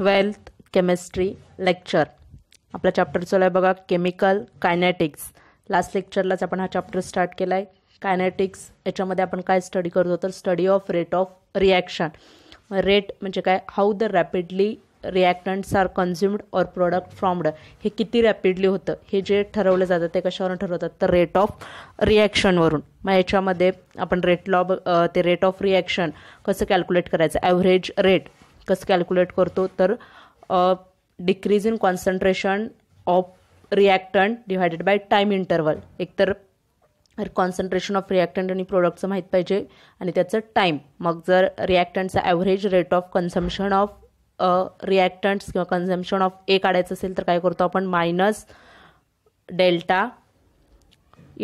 Twelfth chemistry lecture आपला chapter चालू आहे बघा केमिकल कायनॅटिक्स लास्ट लेक्चरलाच आपण हा चॅप्टर स्टार्ट केला आहे कायनेटिक्स याच्यामध्ये आपण काय स्टडी करतो तर study of rate of reaction rate म्हणजे काय how the rapidly reactants are consumed or product formed हे किती रॅपिडली होतं हे जे ठरवलं जातं ते कशावरून ठरवतात तर रेट ऑफ रिॲक्शनवरून मग याच्यामध्ये आपण रेट लॉ ते रेट ऑफ रिॲक्शन कसं कॅल्क्युलेट करायचं ॲव्हरेज रेट कसं कॅल्क्युलेट करतो तर decrease in concentration of reactant divided by time interval एकतर कॉन्सन्ट्रेशन ऑफ रिॲक्टंट आणि प्रोडक्टचं माहीत पाहिजे आणि त्याचं टाईम मग जर रिॲक्टंटचा average rate of consumption of reactants किंवा कन्झम्शन ऑफ ए काढायचं असेल तर काय करतो आपण minus delta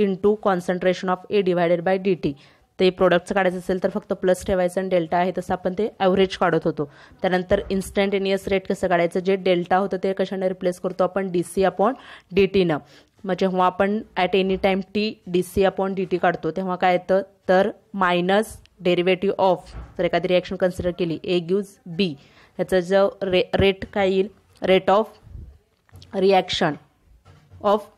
into concentration of A divided by D T ते प्रोडक्टचं काढायचं असेल तर फक्त प्लस ठेवायचं आणि डेल्टा आहे तसं आपण ते ॲव्हरेज काढत होतो त्यानंतर इन्स्टंटेनियस रेट कसं काढायचं जे डेल्टा होतं ते कशाने रिप्लेस करतो आपण डी सी अपॉन डी टीनं मग जेव्हा आपण at any time T D C upon D T काढतो तेव्हा काय येतं तर मायनस डेरिवेटिव्ह ऑफ जर एखादी रिॲक्शन कन्सिडर केली ए ग्यूज बी ह्याचा जो रे रेट काय येईल rate of reaction of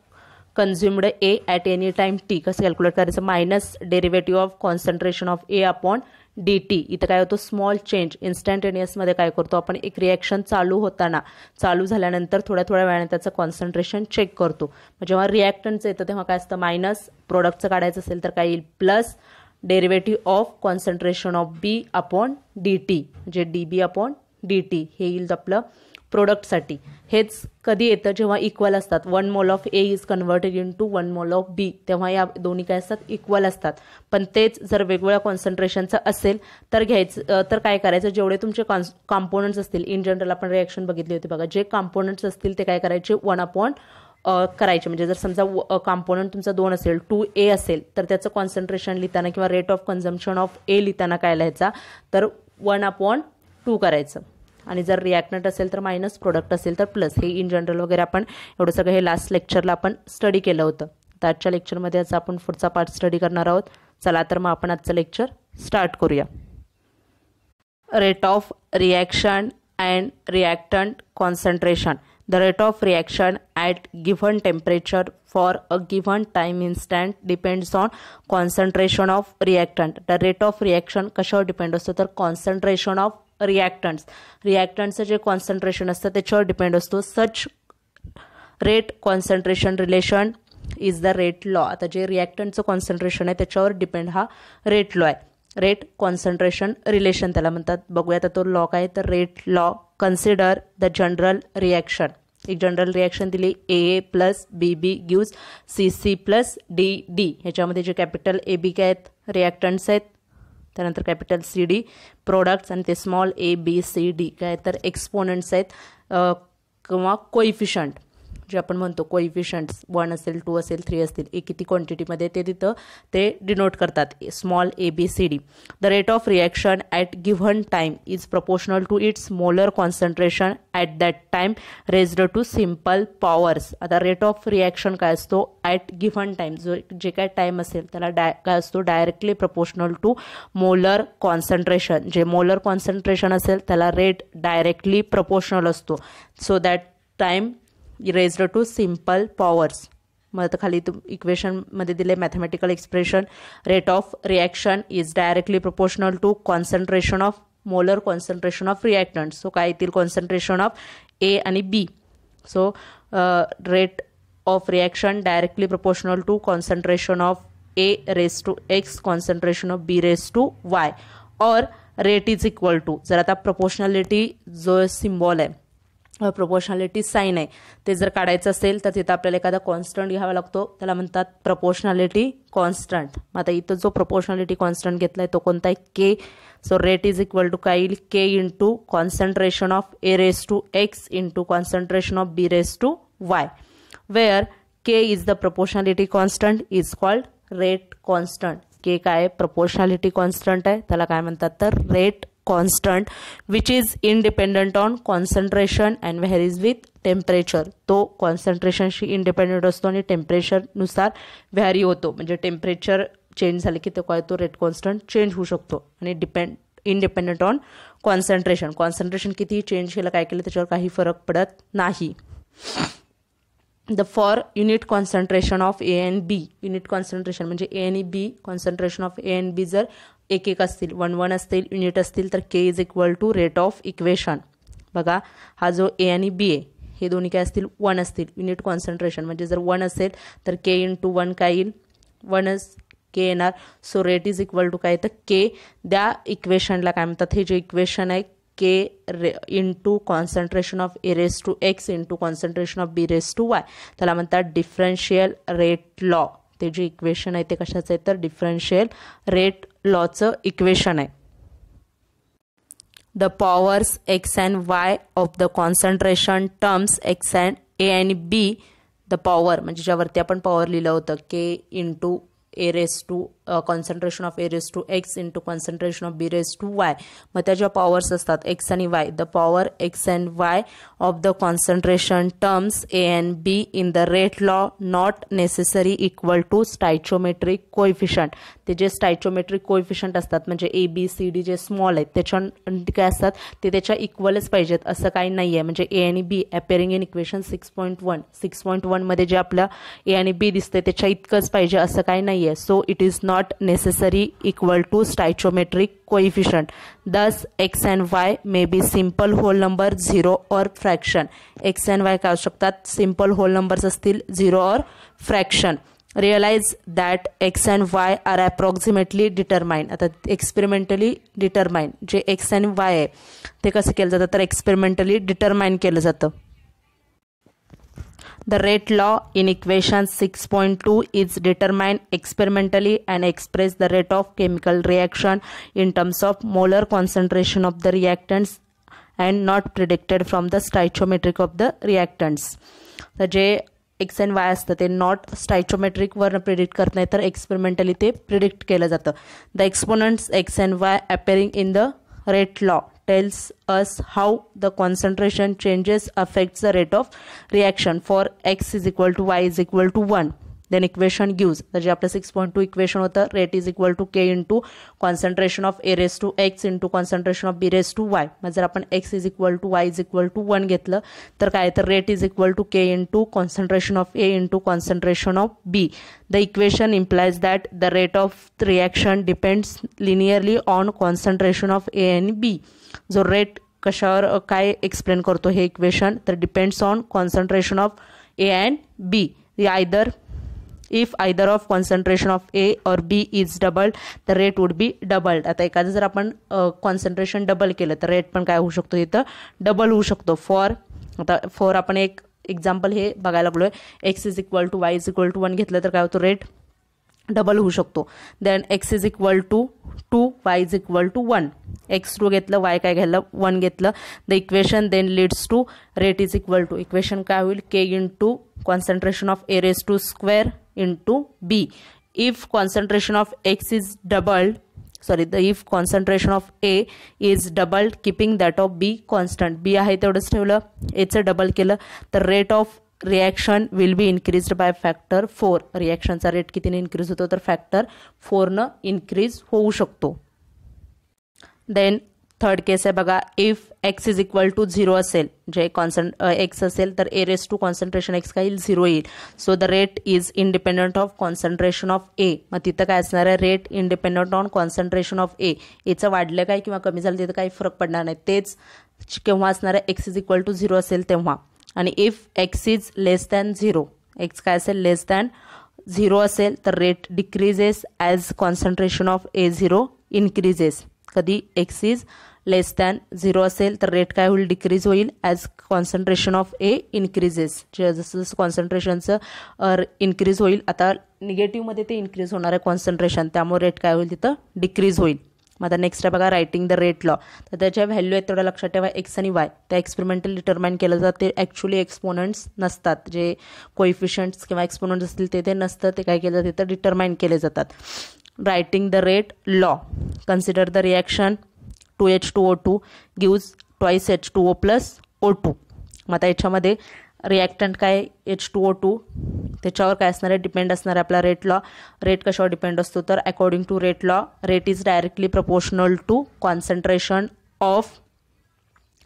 consumed A at any time T कसं कॅल्क्युलेट करायचं minus derivative of concentration of A upon D T इथं काय होतो स्मॉल चेंज इन्स्टंटेनियसमध्ये काय करतो आपण एक रिॲक्शन चालू होताना चालू झाल्यानंतर थोड्या थोड्या वेळाने त्याचं कॉन्सन्ट्रेशन चेक करतो मग जेव्हा रिॲक्टनचं येतं तेव्हा काय असतं मायनस प्रोडक्टचं काढायचं असेल तर काय येईल plus derivative of concentration of B upon D T म्हणजे D B upon D T हे येईल आपलं प्रोडक्टसाठी हेच कधी येतं जेव्हा इक्वल असतात one mole of A is converted into one mole of B तेव्हा या दोन्ही काय असतात इक्वल असतात पण तेच जर वेगवेगळ्या कॉन्सन्ट्रेशनचं असेल तर घ्यायचं तर काय करायचं जेवढे तुमचे कॉन्स कॉम्पोनंट्स असतील इन जनरल आपण रिॲक्शन बघितली होती बघा जे कॉम्पोनंट्स असतील ते काय करायचे वन अपॉन करायचे म्हणजे जर समजा कॉम्पोनंट तुमचा दोन असेल टू ए असेल तर त्याचं कॉन्सन्ट्रेशन लिहिताना किंवा rate of consumption of A लिहिताना काय लिहायचा तर वन अपॉन टू करायचं आणि जर रिॲक्टंट असेल तर मायनस प्रोडक्ट असेल तर प्लस हे इन जनरल वगैरे आपण एवढं सगळं हे लास्ट लेक्चरला आपण स्टडी केलं होतं तर आजच्या लेक्चरमध्ये आज आपण पुढचा पार्ट स्टडी करणार आहोत चला तर मग आपण आजचं लेक्चर स्टार्ट करूया rate of reaction and reactant concentration the rate of reaction at given temperature for a given time instant depends on concentration of reactant the rate of reaction कशावर depend असतो तर कॉन्सन्ट्रेशन ऑफ रिॲक्टन्स रिॲक्टंटचं जे concentration असतं त्याच्यावर depend असतो such rate concentration relation is the rate law आता जे रिॲक्टंटचं कॉन्सन्ट्रेशन आहे त्याच्यावर डिपेंड हा रेट लॉ आहे रेट कॉन्सन्ट्रेशन रिलेशन त्याला म्हणतात बघूया तर तो लॉ काय तर rate law consider the general reaction एक जनरल रिॲक्शन दिली A A plus B B gives C C plus D D ह्याच्यामध्ये जे कॅपिटल ए बी काय आहेत रिॲक्टंट्स आहेत त्यानंतर कॅपिटल सी डी प्रोडक्ट्स आणि ते small A B C D काय तर एक्सपोनंट्स आहेत किंवा कोइफिशंट जे आपण म्हणतो कोइफिशंट्स वन असेल टू असेल थ्री असतील एक किती क्वांटिटीमध्ये ते तिथं ते डिनोट करतात small A B C D the rate of reaction at given time is proportional to its molar concentration at that time raised to simple powers आता रेट ऑफ रिॲक्शन काय असतो ॲट गिव्हन टाईम जो जे काय time असेल त्याला डाय काय असतो directly proportional to molar concentration जे मोलर कॉन्सन्ट्रेशन असेल त्याला रेट डायरेक्टली प्रपोर्शनल असतो so that time raised to simple powers मग आता खाली तुम इक्वेशनमध्ये दिले mathematical expression rate of reaction is directly proportional to concentration of molar concentration of reactants so काय येतील कॉन्सन्ट्रेशन ऑफ ए आणि B so rate of reaction directly proportional to concentration of A raise to x concentration of B raise to Y और rate is equal to जर आता proportionality जो symbol आहे proportionality sine आहे ते जर काढायचं असेल तर तिथं आपल्याला एखादा कॉन्स्टंट घ्यावा लागतो त्याला म्हणतात प्रपोर्शनॅलिटी कॉन्स्टंट मग आता इथं जो प्रपोर्शनॅलिटी कॉन्स्टंट घेतला आहे तो कोणता आहे K so rate is equal to काय येईल K into concentration of A raise to x into concentration of B raise to Y where K is the proportionality constant is called rate constant K काय proportionality constant आहे त्याला काय म्हणतात तर rate constant which is independent on concentration and varies with temperature तो कॉन्सन्ट्रेशनशी independent असतो आणि टेम्परेचरनुसार व्हॅरी होतो म्हणजे टेम्परेचर चेंज झाले की तो काय तो रेट कॉन्स्टंट चेंज होऊ शकतो आणि depend independent on concentration concentration कितीही चेंज केलं काय केलं त्याच्यावर काही फरक पडत नाही the for unit concentration of A and B unit concentration म्हणजे A and B concentration of A and B जर एक एक असतील वन वन असतील युनिट असतील तर K is equal to rate of equation बघा हा जो ए आणि बी ए हे दोन्ही काय असतील वन असतील युनिट कॉन्सन्ट्रेशन म्हणजे जर वन असेल तर के इन टू वन काय येईल वन के येणार so rate is equal to काय तर के द्या इक्वेशनला काय म्हणतात हे जे इक्वेशन आहे k ray to concentration of A raise to x to concentration of B raise to y त्याला म्हणतात डिफरन्शियल रेट लॉ ते जे इक्वेशन आहे ते कशाचं आहे तर डिफरन्शियल रेट लॉचं इक्वेशन आहे the powers x and y of the concentration terms x and A and B the power म्हणजे ज्यावरती आपण पॉवर लिहिलं होतं k into A raise to concentration of A raise to x into concentration of B raise to y मग त्या ज्या powers असतात x आणि y the power x and y of the concentration terms A and be in the rate law not necessary equal to stoichiometric coefficient ते जे stoichiometric coefficient असतात म्हणजे A B C D जे small आहेत त्याच्या काय असतात ते त्याच्या इक्वलच पाहिजेत असं काही नाही आहे म्हणजे ए आणि B appearing in equation six point one six point वनमध्ये जे आपलं ए आणि बी दिसते त्याच्या इतकंच पाहिजे असं काही नाही आहे आहे so it is not necessary equal to stoichiometric coefficient thus x and y may be simple whole number zero or fraction x and y काय शकतात सिंपल होल नंबर्स असतील zero or fraction realize that x and y are approximately determined आता experimentally determined जे x and y आहे ते कसं केलं जातं तर एक्सपेरिमेंटली डिटरमाइंड केलं जातं The rate law in equation 6.2 is determined experimentally and express the rate of chemical reaction in terms of molar concentration of the reactants and not predicted from the stoichiometric of the reactants. The j x and y y असतं not stoichiometric were predict करत नाही experimentally experimentally predict predict केलं जातं the exponents x and y appearing in the rate tells us how the concentration changes affects the rate of reaction for x is equal to y is equal to 1 then equation gives त्याचे आपलं six point two equation होतं rate is equal to k into concentration of A raise to x into concentration of B raise to y मग जर आपण x is equal to y is equal to one घेतलं तर काय तर rate is equal to k into concentration of A into concentration of B the equation implies that the rate of reaction depends linearly on concentration of A and B जो rate कशावर काय explain करतो हे equation तर depends on concentration of A and B either if either of concentration of A or B is doubled the rate would be doubled आता एखादं जर आपण कॉन्सन्ट्रेशन डबल केलं तर रेट पण काय होऊ शकतो इथं डबल होऊ शकतो फॉर आता फॉर आपण एक एक्झाम्पल हे बघायला लागलो आहे x is equal to y is equal to one घेतलं तर काय होतो रेट डबल होऊ शकतो then x is equal to two y is equal to one x two घेतलं वाय काय घ्यायला वन घेतलं the equation then leads to rate is equal to equation काय होईल k into concentration of A raise to square into B if concentration of x is doubled sorry the if concentration of A is double keeping that of B constant B आहे तेवढंच ठेवलं एचं double केलं तर rate of reaction will be increase by factor four रिॲक्शनचा rate कितीने increase होतो तर फॅक्टर फोरनं इन्क्रीज होऊ शकतो देन थर्ड केस आहे बघा if x is equal to zero असेल जे कॉन्सन एक्स असेल तर A raise to concentration x काही झिरो येईल so the rate is independent of concentration of A मग तिथं काय असणार आहे rate independent on concentration of A एचं वाढलं काय किंवा कमी झालं तिथं काही फरक पडणार नाही तेच केव्हा असणार आहे x is equal to zero असेल तेव्हा आणि if x is less than zero x काय असेल लेस दॅन झिरो असेल तर rate decreases as concentration of A zero increases कधी x is less than zero असेल तर रेट काय होईल डिक्रीज होईल as concentration of A increases जे जसं जसं कॉन्सन्ट्रेशनचं इन्क्रीज होईल आता निगेटिव्हमध्ये ते इन्क्रीज होणार आहे कॉन्सन्ट्रेशन त्यामुळे रेट काय होईल तिथं डिक्रीज होईल मग आता नेक्स्ट आहे बघा रायटिंग द रेट लॉ तर त्याच्या व्हॅल्यू आहेत तेवढ्या लक्षात ठेवा एक्स आणि वाय त्या एक्सपेरिमेंटल डिटर्माइन केलं जातं ते ॲक्च्युली एक्सपोनंट्स नसतात जे कोइफिशंट्स किंवा एक्सपोनंट्स असतील ते ते नसतं ते काय केलं जाते तर डिटर्माइन केले जातात writing the rate law consider the reaction two H two O two gives twice H two O plus O two मग आता याच्यामध्ये रिॲक्टंट काय एच टू ओ टू त्याच्यावर काय असणार आहे डिपेंड असणार आहे आपला रेट लॉ रेट कशावर डिपेंड असतो तर according to rate law rate is directly proportional to concentration of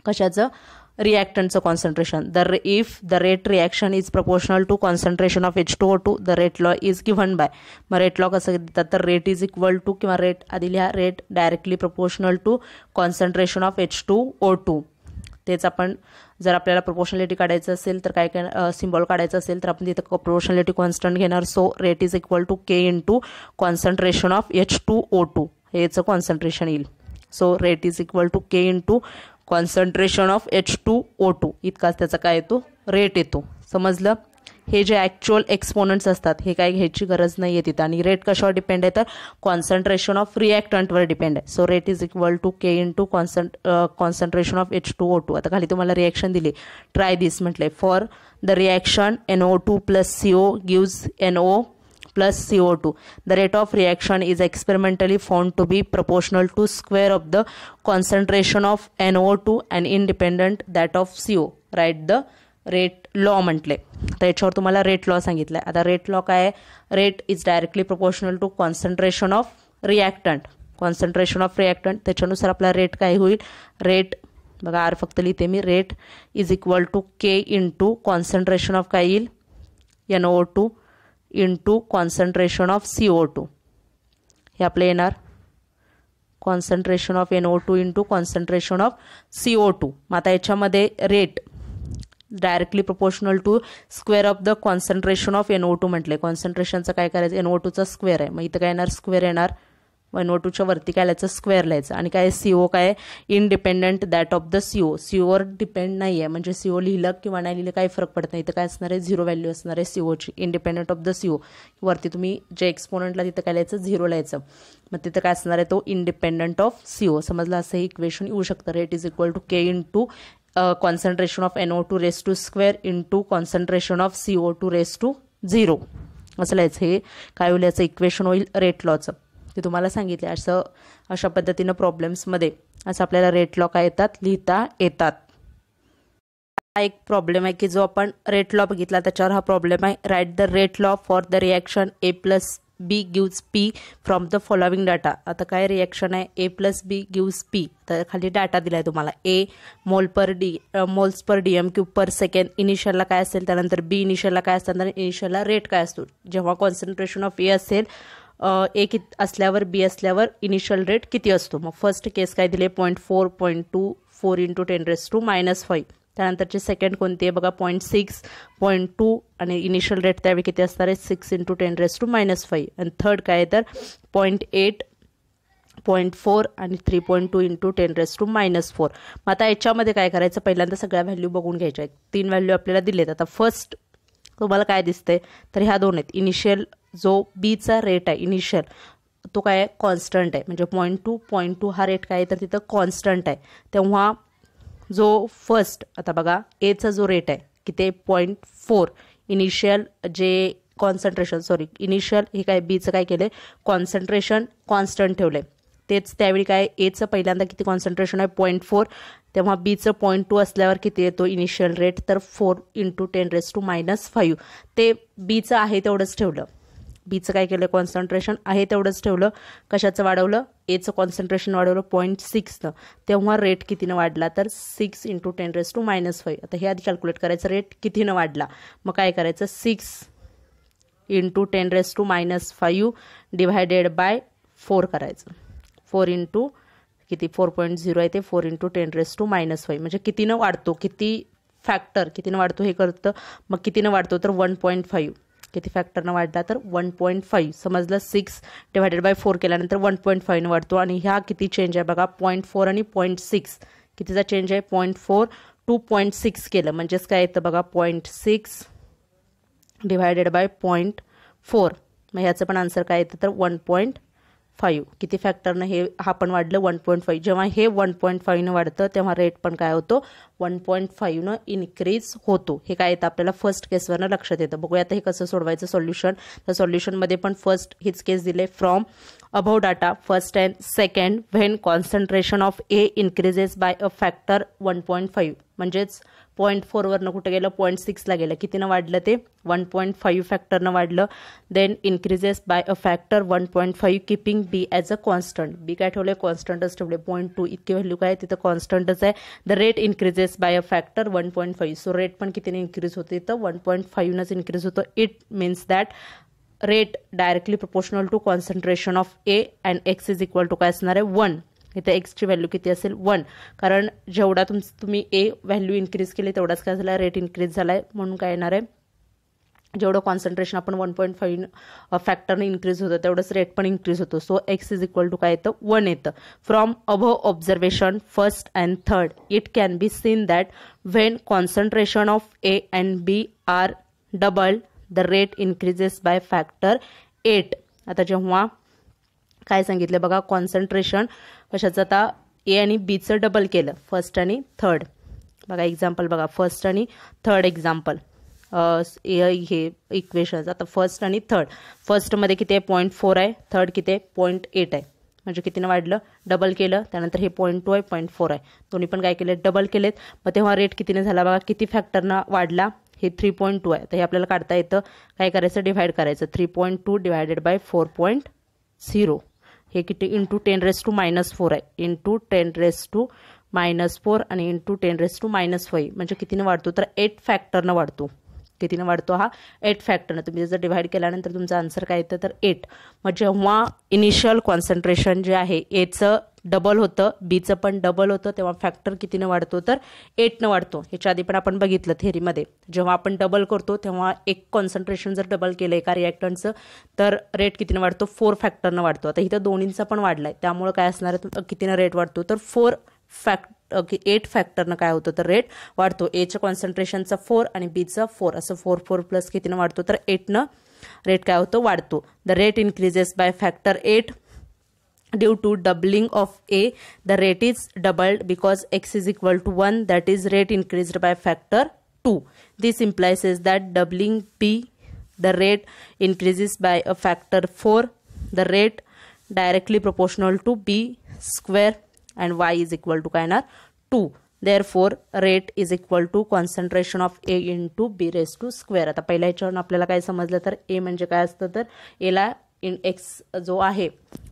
कशाचं रिॲक्टंटचं concentration the if the rate reaction is proportional to concentration of H two O two the rate law is given by मग rate law कसं देतात तर rate is equal to किंवा rate आधी लिहा rate directly proportional to concentration of H two O two तेच आपण जर आपल्याला प्रोपोर्शनॅलिटी काढायचं असेल तर काय काय सिम्बॉल काढायचं असेल तर आपण तिथं प्रोपोर्शनॅलिटी कॉन्स्टंट घेणार so rate is equal to k into concentration of H two O two याचं कॉन्सन्ट्रेशन येईल so rate is equal to k into concentration of H two O two इतकाच त्याचा काय येतो rate येतो समजलं हे जे ॲक्च्युअल एक्सपोनंट्स असतात हे काय घ्यायची गरज नाही आहे तिथं आणि रेट कशावर डिपेंड आहे तर कॉन्सन्ट्रेशन ऑफ रिॲक्टंटवर डिपेंड आहे so rate is equal to k into कॉन्सन्ट concentration of H two O two आता खाली तुम्हाला रिॲक्शन दिली ट्राय दिस म्हटले for the reaction N O two plus C O gives N O plus C O two the rate of reaction is experimentally found to be proportional to square of the concentration of N O two and independent that of C O write the rate law म्हटले तर याच्यावर तुम्हाला rate law सांगितलं आहे आता rate law काय आहे rate is directly proportional to concentration of reactant concentration of reactant त्याच्यानुसार आपला रेट काय होईल रेट बघा आर फक्त लिहिते मी rate is equal to k into concentration of काय येईल N O two into concentration of C O two हे आपलं येणार concentration of N O two into concentration of C O two मग आता याच्यामध्ये rate directly proportional to square of the concentration of N O two म्हटले कॉन्सन्ट्रेशनचं काय करायचं एन ओ टूचा स्क्वेअर आहे मग इथं काय येणार स्क्वेअर येणार एन ओ टूच्या वरती काय लिहायचं स्क्वेअर लिहायचं आणि काय सीओ काय independent that of the CO सीओवर डिपेंड नाही आहे म्हणजे सीओ लिहिलं किंवा नाही लिहिलं काय फरक पडत नाही इथं काय असणार आहे झिरो व्हॅल्यू असणार आहे सीओची इंडिपेंडंट ऑफ द सीओ वरती तुम्ही जे एक्सपोनंटला तिथं काय लिहायचं झिरो लिहायचं मग तिथं काय असणार आहे तो इंडिपेंडंट ऑफ सीओ समजला असं हे इक्वेशन येऊ शकतं rate is equal to k into concentration of N O two raise to square to concentration of C O two raise to zero असं लिहायचं हे काय होईल याचं इक्वेशन होईल रेट लॉचं ते तुम्हाला सांगितले असं अशा पद्धतीनं प्रॉब्लेम्समध्ये असं आपल्याला रेट लॉ काय येतात लिहिता येतात हा एक प्रॉब्लेम आहे की जो आपण रेट लॉ बघितला त्याच्यावर हा प्रॉब्लेम आहे write the rate law for the reaction A plus B gives P from the following data आता काय रिॲक्शन आहे A plus B gives P तर खाली डाटा दिला आहे तुम्हाला A mole per D moles per D M cube per second इनिशियलला काय असेल त्यानंतर बी इनिशियलला काय असतं इनिशियलला रेट काय असतो जेव्हा कॉन्सन्ट्रेशन ऑफ ए असेल ए कि असल्यावर बी असल्यावर इनिशियल रेट किती असतो मग फर्स्ट केस काय दिले point four point two four into ten raise to minus five त्यानंतरची सेकंड कोणती आहे बघा पॉईंट सिक्स पॉईंट टू आणि इनिशियल रेट त्यावेळी किती असणार आहे six into ten raise to minus five आणि थर्ड काय आहे तर पॉईंट एट पॉईंट फोर आणि three point two into ten raise to minus four मग आता याच्यामध्ये काय करायचं पहिल्यांदा सगळ्या व्हॅल्यू बघून घ्यायच्या आहेत तीन व्हॅल्यू आपल्याला आहेत आता फर्स्ट तुम्हाला काय दिसतंय तर ह्या दोन आहेत इनिशियल जो बीचा रेट आहे इनिशियल तो काय कॉन्स्टंट आहे म्हणजे पॉईंट टू पॉईंट टू हा रेट काय तर तिथं कॉन्स्टंट आहे तेव्हा जो फर्स्ट आता बघा एचा जो रेट आहे की ते पॉईंट फोर इनिशियल जे कॉन्सन्ट्रेशन सॉरी इनिशियल हे काय बीचं काय केलं आहे कॉन्सन्ट्रेशन कॉन्स्टंट ठेवलं आहे तेच त्यावेळी काय एचं पहिल्यांदा किती कॉन्सन्ट्रेशन आहे पॉईंट फोर तेव्हा बीचं पॉईंट टू असल्यावर किती येतो इनिशियल रेट तर four into ten raise to minus five ते बीचं आहे तेवढंच ठेवलं बीचं काय केलं कॉन्सन्ट्रेशन आहे तेवढंच ठेवलं कशाचं वाढवलं एचं कॉन्सन्ट्रेशन वाढवलं पॉईंट सिक्सनं तेव्हा रेट कितीनं वाढला तर six into ten raise to minus five आता हे आधी कॅल्क्युलेट करायचं रेट कितीनं वाढला मग काय करायचं six into ten raise to minus five divided by four करायचं फोर इंटू किती फोर पॉईंट झिरो आहे ते four into ten raise to minus five म्हणजे कितीनं वाढतो किती फॅक्टर कितीनं वाढतो हे करतं मग कितीनं वाढतो तर वन पॉईंट फाईव्ह किती फॅक्टरनं वाढला तर वन पॉईंट फाईव्ह समजलं सिक्स डिवायडेड बाय फोर केल्यानंतर वन पॉईंट फाईव्हनं वाढतो आणि ह्या किती चेंज आहे बघा पॉईंट फोर आणि पॉईंट सिक्स कितीचा चेंज आहे point four to point six केलं म्हणजेच काय येतं बघा point six divided by point four मग ह्याचं पण आन्सर काय येतं तर वन पॉईंट फाईव्ह किती फॅक्टरनं हे हा पण वाढलं वन पॉईंट फाईव्ह जेव्हा हे वन पॉईंट फाईव्हनं वाढतं तेव्हा रेट पण काय होतो वन पॉईंट फाईव्हनं इन्क्रीज होतो हे काय येतं आपल्याला फर्स्ट केसवरनं लक्षात येतं बघूया आता हे कसं सोडवायचं सोल्युशन तर सोल्युशनमध्ये पण फर्स्ट हीच केस दिले from above data first and second when concentration of A increases by a factor one point five म्हणजेच पॉईंट फोरवरनं कुठं गेलं पॉईंट सिक्सला गेलं कितीनं वाढलं ते वन पॉईंट फाईव्ह फॅक्टरनं वाढलं then increases by a factor one point five keeping B as a constant B काय ठेवले कॉन्स्टंटच ठेवले पॉईंट टू इतकी व्हॅल्यू काय तिथं कॉन्स्टंटच आहे the rate increases by a factor one point five so rate पण कितीने इन्क्रीज होते तर वन पॉईंट फाईव्हनंच इन्क्रीज होतं it means that rate directly proportional to concentration of A and x is equal to काय असणार आहे वन इथे एक्सची व्हॅल्यू किती असेल वन कारण जेवढा तुम तुम्ही ए व्हॅल्यू इन्क्रीज केली तेवढाच काय झाला रेट इन्क्रीज झाला आहे म्हणून काय येणार आहे जेवढं कॉन्सन्ट्रेशन आपण वन पॉईंट फाईव्ह फॅक्टरने इन्क्रीज होतं तेवढंच रेट पण इन्क्रीज होतो so x is equal to काय येतं वन येतं from above observation first and third it can be seen that when concentration of A and B are double the rate increases by factor eight आता जेव्हा काय सांगितलं बघा concentration कशाचं आता ए आणि बीचं डबल केलं फर्स्ट आणि थर्ड बघा एक्झाम्पल बघा फर्स्ट आणि थर्ड एक्झाम्पल हे इक्वेशन्स आता फर्स्ट आणि थर्ड फर्स्टमध्ये किती आहे पॉईंट फोर आहे थर्ड किती आहे पॉईंट एट आहे म्हणजे कितीनं वाढलं डबल केलं त्यानंतर हे पॉईंट टू आहे पॉईंट फोर आहे दोन्ही पण काय केले डबल केलेत मग तेव्हा रेट कितीने झाला बघा किती फॅक्टरनं वाढला हे थ्री पॉईंट टू आहे तर हे आपल्याला काढता येतं काय करायचं डिव्हाइड करायचं three point two divided by four point zero हे किती into ten raise to minus four आहे into ten raise to minus four आणि into ten raise to minus five म्हणजे कितीनं वाढतो तर एट फॅक्टरनं वाढतो कितीने वाढतो हा एट फॅक्टरनं तुम्ही जर डिव्हाइड केल्यानंतर तुमचा आन्सर काय येतं तर एट मग जेव्हा इनिशियल कॉन्सन्ट्रेशन जे आहे एचं डबल होतं बीचं पण डबल होतं तेव्हा फॅक्टर कितीनं वाढतो तर एटनं वाढतो ह्याच्या आधी पण आपण बघितलं थेरीमध्ये जेव्हा आपण डबल करतो तेव्हा एक कॉन्सन्ट्रेशन जर डबल केलं एका रिॲक्टनचं तर रेट कितीनं वाढतो फोर फॅक्टरनं वाढतो आता इथं दोन्हींचा पण वाढला आहे त्यामुळं काय असणार कितीनं रेट वाढतो तर फोर फॅक्ट एट फॅक्टरनं काय होतं तर रेट वाढतो एचं कॉन्सन्ट्रेशनचा फोर आणि बीचा फोर असं फोर फोर प्लस कितीनं वाढतो तर एटनं रेट काय होतो वाढतो the rate increases by factor eight due to doubling of A the rate is doubled because x is equal to one that is rate increase by factor two this implies is that doubling B the rate increases by a factor four the rate directly proportional to B square and y is equal to काय येणार two there rate is equal to concentration of A into B raise to square आता पहिल्या ह्याच्यावरून आपल्याला काय समजलं तर ए म्हणजे काय असतं तर एला इन एक्स जो आहे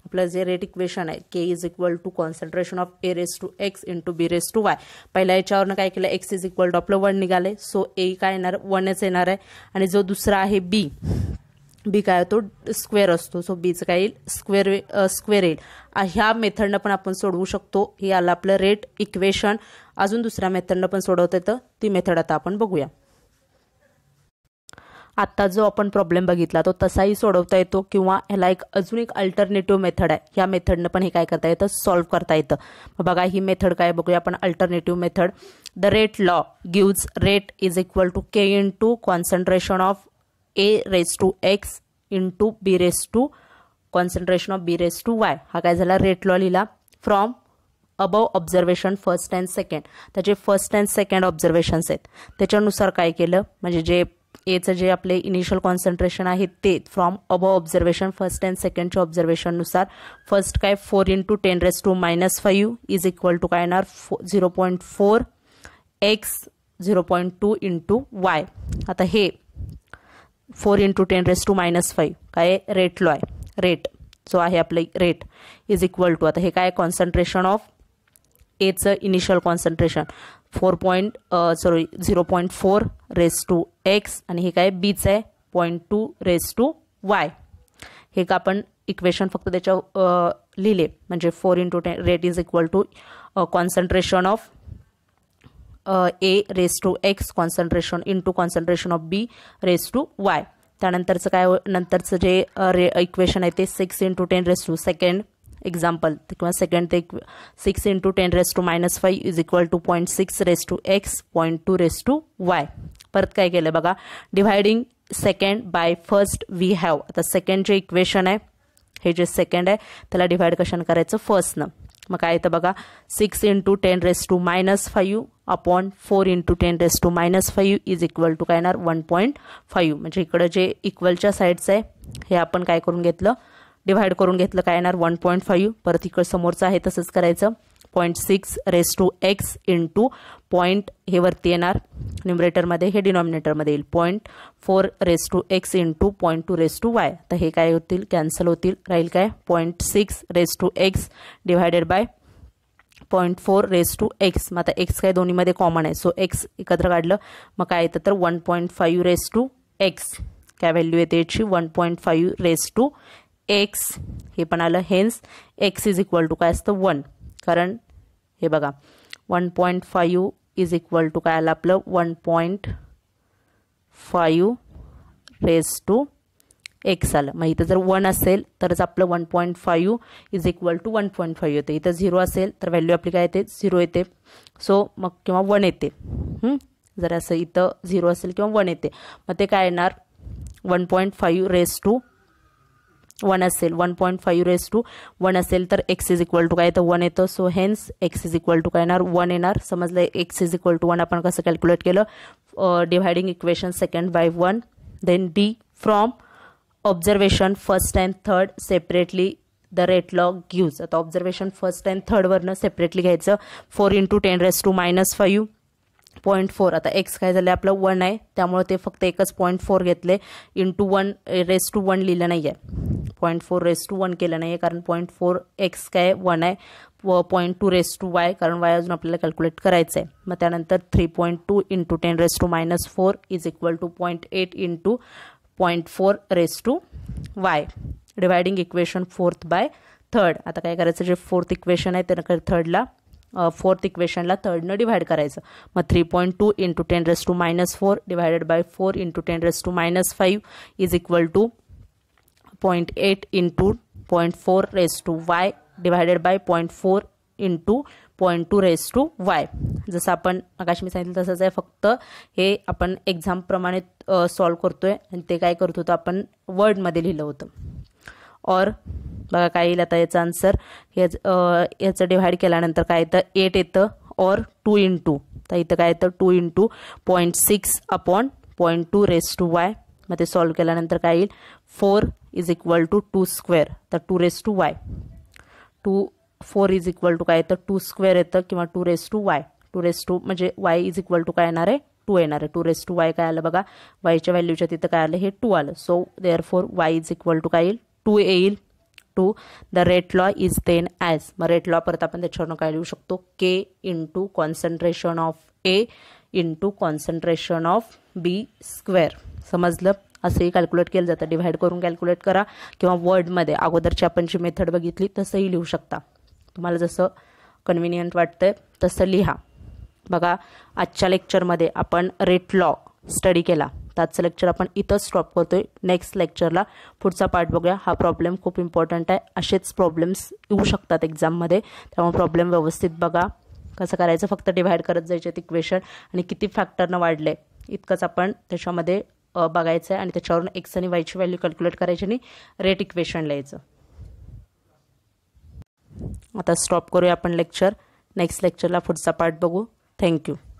आपलं जे रेट इक्वेशन आहे k is equal to concentration of A raise to x into B raise to y पहिल्या याच्यावरनं काय केलं एक्स इज इक्वल टू आपलं वन निघाले सो ए काय येणार वनच येणार आहे आणि जो दुसरा आहे बी बी काय तो स्क्वेअर असतो सो बीचं काय येईल स्क्वेअर स्क्वेअर येईल ह्या मेथडनं पण आपण सोडवू शकतो हे आलं आपलं रेट इक्वेशन अजून दुसऱ्या मेथडनं पण सोडवता येतं ती मेथड आता आपण बघूया आत्ता जो आपण प्रॉब्लेम बघितला तो तसाही सोडवता येतो किंवा ह्याला एक अजून एक अल्टरनेटिव्ह मेथड आहे ह्या मेथडनं पण हे काय करता येतं सॉल्व्ह करता येतं बघा ही मेथड काय बघूया आपण alternative method the rate law gives rate is equal to k into concentration of A raise to x into B raise to concentration of B raise to y हा काय झाला rate law लिहिला from above observation first and second त्याचे first and second observations आहेत त्याच्यानुसार काय केलं म्हणजे जे एचं जे आपले इनिशियल कॉन्सन्ट्रेशन आहे ते from above observation first and सेकंडच्या ऑब्झर्वेशननुसार फर्स्ट काय four into ten raise to minus five is equal to काय येणार four zero point four x zero point two into y आता हे four into ten raise to minus five काय rate law आहे rate जो आहे आपलं रेट इज इक्वल टू आता हे काय कॉन्सन्ट्रेशन ऑफ एचं initial concentration four point sorry zero point four raise to x आणि हे काय बीच आहे point two raise to y हे का आपण इक्वेशन फक्त त्याच्या uh, लिहिले म्हणजे four into ten rate is equal to concentration of A raise to x concentration into concentration of B raise to y त्यानंतरचं काय हो- नंतरचं जे रे इक्वेशन आहे ते six into ten raise to second example किंवा second ते six into ten raise to minus five is equal to point six raise to x point two raise to y परत काय केलं बघा dividing second by first we have आता second जे equation आहे हे जे सेकंड आहे त्याला डिव्हाइड कशानं करायचं फर्स्टनं मग काय येतं बघा six into ten raise to minus five upon four into ten raise to minus five is equal to काय येणार वन पॉईंट फाईव्ह म्हणजे इकडं जे इक्वलच्या साईडचं आहे हे आपण काय करून घेतलं डिव्हाइड करून घेतलं काय येणार वन पॉईंट फाईव्ह परत इकडं समोरचं आहे तसंच करायचं point six raise to x to point हे वरती येणार न्युमरेटरमध्ये हे डिनॉमिनेटरमध्ये येईल point four raise to x to point two raise to y तर हे काय होतील कॅन्सल होतील राहील काय point six raise to x divided by point four raise to x मग आता एक्स काय दोन्हीमध्ये कॉमन आहे सो एक्स एकत्र काढलं मग काय येतं तर one point five raise to x काय व्हॅल्यू येते याची one point five raise to x हे पण आलं hence x is equal to काय असतं वन कारण हे बघा one point five is equal to काय आलं आपलं one point five raise to x आलं मग इथं जर वन असेल तरच आपलं one point five is equal to one point five येते इथं झिरो असेल तर व्हॅल्यू आपली काय येते झिरो येते सो मग किंवा वन येते जर असं इथं झिरो असेल किंवा वन येते मग ते काय येणार one point five raise to one असेल one point five raise to one असेल तर एक्स इज इक्वल टू काय तर वन येतं so hence x is equal to काय येणार वन येणार समजलं x is equal to one आपण कसं कॅल्क्युलेट केलं dividing equation second by one then D from observation first and third separately the rate law gives आता observation first and थर्डवरनं separately घ्यायचं four into ten raise to minus five point four आता x काय झालं आपलं one आहे त्यामुळे ते फक्त एकच पॉईंट फोर घेतले into one raise to one लिहिलं नाही आहे point four raise to one केलं नाही कारण पॉईंट फोर एक्स काय वन आहे व point two raise to y कारण वाय अजून आपल्याला कॅल्क्युलेट करायचं आहे मग त्यानंतर three point two into ten raise to minus four is equal to point eight into point four raise to y dividing equation fourth by third आता काय करायचं जे फोर्थ इक्वेशन आहे त्यानंतर थर्डला फोर्थ इक्वेशनला थर्डनं डिव्हाइड करायचं मग three point two into ten raise to minus four divided by four into ten raise to minus five is equal to point eight into point four raise to y divided by point four into point two raise to y जसं आपण आकाश मी सांगितलं तसंच आहे फक्त हे आपण एक्झामप्रमाणे solve करतो आहे आणि ते काय करत होतो आपण वर्डमध्ये लिहिलं होतं और बघा काय येईल आता याचा आन्सर याच याचं डिव्हाइड केल्यानंतर काय येतं एट येतं और टू इन टू तर इथं काय येतं two into point six upon point two raise to y मग ते सॉल्व केल्यानंतर काय येईल four is equal to two square तर two raise to y two four is equal to काय येतं टू स्क्वेअर येतं किंवा two raise to y two raise to म्हणजे वाय इज इक्वल टू काय येणार आहे टू येणार आहे टू रेस टू वाय काय आलं बघा वायच्या व्हॅल्यूच्या तिथं काय आलं हे टू आलं so therefore y is equal to काय येईल टू येईल two the rate law is then as मग रेट लॉ परत आपण त्याच्यावरनं काय लिहू शकतो k into concentration of A into concentration of B square समजलं असंही कॅल्क्युलेट केलं जातं डिव्हाइड करून कॅल्क्युलेट करा किंवा वर्डमध्ये अगोदरची आपण जी मेथड बघितली तसंही लिहू शकता तुम्हाला जसं कन्व्हिनियंट वाटतं तसं लिहा बघा आजच्या लेक्चरमध्ये आपण रेट लॉ स्टडी केला तर आजचं लेक्चर आपण इथंच स्टॉप करतो आहे नेक्स्ट लेक्चरला पुढचा पार्ट बघूया हा प्रॉब्लेम खूप इम्पॉर्टंट आहे असेच प्रॉब्लेम्स येऊ शकतात एक्झाममध्ये त्यामुळे प्रॉब्लेम व्यवस्थित बघा कसं करायचं फक्त डिव्हाइड करत जायचे इक्वेशन आणि किती फॅक्टरनं वाढले इतकंच आपण त्याच्यामध्ये बघायचं आहे आणि त्याच्यावरून एक्स आणि वायची व्हॅल्यू कॅल्क्युलेट करायची आणि रेट इक्वेशन लिहायचं आता स्टॉप करूया आपण लेक्चर नेक्स्ट लेक्चरला पुढचा पार्ट बघू थँक्यू